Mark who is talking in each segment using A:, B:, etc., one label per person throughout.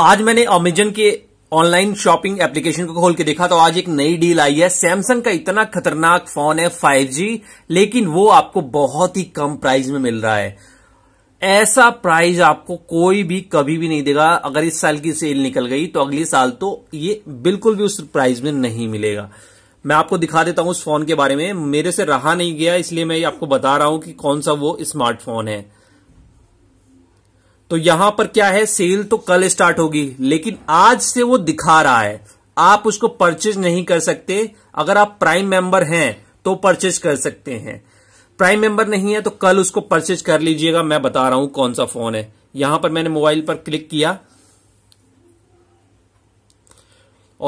A: आज मैंने अमेजन के ऑनलाइन शॉपिंग एप्लीकेशन को खोल के देखा तो आज एक नई डील आई है सैमसंग का इतना खतरनाक फोन है 5G लेकिन वो आपको बहुत ही कम प्राइस में मिल रहा है ऐसा प्राइस आपको कोई भी कभी भी नहीं देगा अगर इस साल की सेल निकल गई तो अगले साल तो ये बिल्कुल भी उस प्राइस में नहीं मिलेगा मैं आपको दिखा देता हूं उस फोन के बारे में मेरे से रहा नहीं गया इसलिए मैं आपको बता रहा हूं कि कौन सा वो स्मार्टफोन है तो यहां पर क्या है सेल तो कल स्टार्ट होगी लेकिन आज से वो दिखा रहा है आप उसको परचेज नहीं कर सकते अगर आप प्राइम मेंबर हैं तो परचेज कर सकते हैं प्राइम मेंबर नहीं है तो कल उसको परचेज कर लीजिएगा मैं बता रहा हूं कौन सा फोन है यहां पर मैंने मोबाइल पर क्लिक किया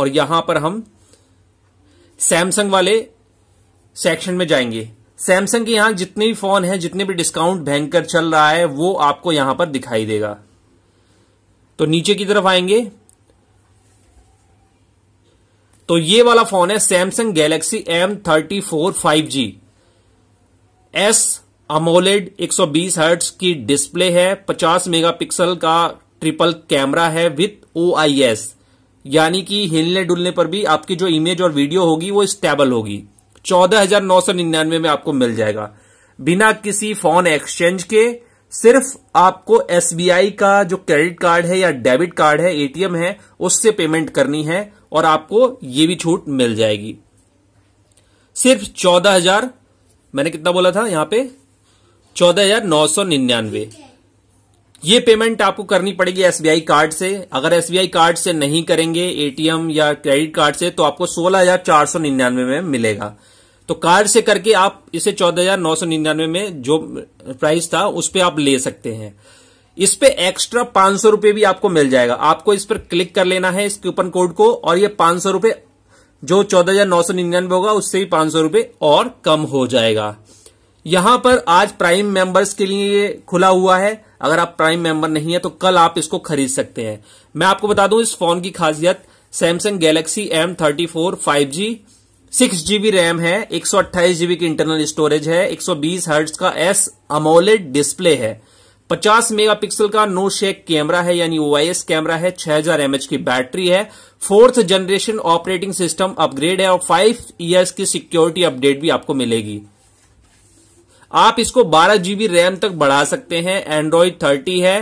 A: और यहां पर हम सैमसंग वाले सेक्शन में जाएंगे सैमसंग के यहां जितने भी फोन हैं जितने भी डिस्काउंट भयंकर चल रहा है वो आपको यहां पर दिखाई देगा तो नीचे की तरफ आएंगे तो ये वाला फोन है Samsung Galaxy M thirty four five G S AMOLED 120 hertz की डिस्प्ले है 50 मेगापिक्सल का ट्रिपल कैमरा है विथ ओ यानी कि हिलने डुलने पर भी आपकी जो इमेज और वीडियो होगी वो स्टेबल होगी चौदह हजार नौ सौ निन्यानवे में आपको मिल जाएगा बिना किसी फोन एक्सचेंज के सिर्फ आपको एसबीआई का जो क्रेडिट कार्ड है या डेबिट कार्ड है एटीएम है उससे पेमेंट करनी है और आपको ये भी छूट मिल जाएगी सिर्फ चौदह हजार मैंने कितना बोला था यहां पे चौदह हजार नौ सौ निन्यानवे ये पेमेंट आपको करनी पड़ेगी एसबीआई कार्ड से अगर एसबीआई कार्ड से नहीं करेंगे एटीएम या क्रेडिट कार्ड से तो आपको सोलह हजार चार सौ निन्यानवे में मिलेगा तो कार्ड से करके आप इसे चौदह हजार नौ सौ निन्यानवे में जो प्राइस था उस पर आप ले सकते हैं इस पे एक्स्ट्रा पांच सौ रूपये भी आपको मिल जाएगा आपको इस पर क्लिक कर लेना है इस कूपन कोड को और ये पांच सौ रूपये जो चौदह हजार नौ सौ निन्यानवे होगा उससे भी पांच सौ रूपये और कम हो जाएगा यहां पर आज प्राइम मेंबर्स के लिए खुला हुआ है अगर आप प्राइम मेंबर नहीं है तो कल आप इसको खरीद सकते हैं मैं आपको बता दूं इस फोन की खासियत Samsung Galaxy M thirty four five G six GB RAM है एक सौ अट्ठाईस जीबी की इंटरनल स्टोरेज है एक सौ बीस हर्ट्स का एस अमोलेड डिस्प्ले है पचास मेगापिक्सल का नो शेक कैमरा है यानी ओआईएस कैमरा है छह हजार एमएच की बैटरी है fourth generation operating system upgrade है और फाइव ईयर्स की सिक्योरिटी अपडेट भी आपको मिलेगी आप इसको बारह जीबी रैम तक बढ़ा सकते हैं एंड्रॉयड थर्टी है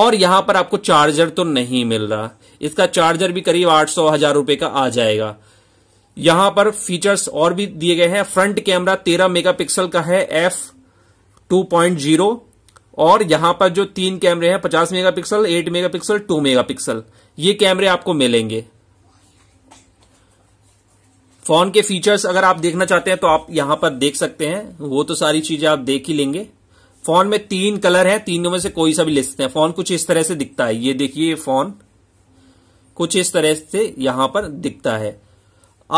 A: और यहां पर आपको चार्जर तो नहीं मिल रहा इसका चार्जर भी करीब आठ सौ हजार रुपए का आ जाएगा यहां पर फीचर्स और भी दिए गए हैं फ्रंट कैमरा मेगा मेगापिक्सल का है एफ टू जीरो और यहां पर जो तीन कैमरे हैं eight megapixel pixel megapixel mega megapixel ये कैमरे आपको मिलेंगे फोन के फीचर्स अगर आप देखना चाहते हैं तो आप यहां पर देख सकते हैं वो तो सारी चीजें आप देख ही लेंगे फोन में तीन कलर है तीनों में से कोई सा भी ले सकते हैं फोन कुछ इस तरह से दिखता है ये देखिए फोन कुछ इस तरह से यहां पर दिखता है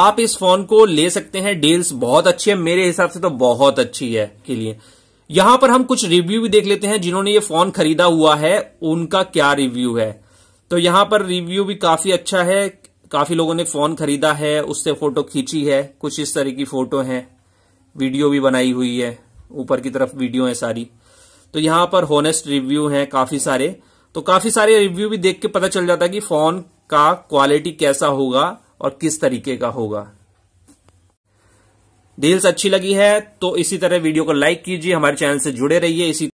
A: आप इस फोन को ले सकते हैं डील्स बहुत अच्छी है मेरे हिसाब से तो बहुत अच्छी है के लिए यहां पर हम कुछ रिव्यू भी देख लेते हैं जिन्होंने ये फोन खरीदा हुआ है उनका क्या रिव्यू है तो यहां पर रिव्यू भी काफी अच्छा है काफी लोगों ने फोन खरीदा है उससे फोटो खींची है कुछ इस तरह की फोटो है वीडियो भी बनाई हुई है ऊपर की तरफ वीडियो है सारी तो यहां पर होनेस्ट रिव्यू है काफी सारे तो काफी सारे रिव्यू भी देख के पता चल जाता है कि फोन का क्वालिटी कैसा होगा और किस तरीके का होगा डील्स अच्छी लगी है तो इसी तरह वीडियो को लाइक कीजिए हमारे चैनल से जुड़े रहिए इसी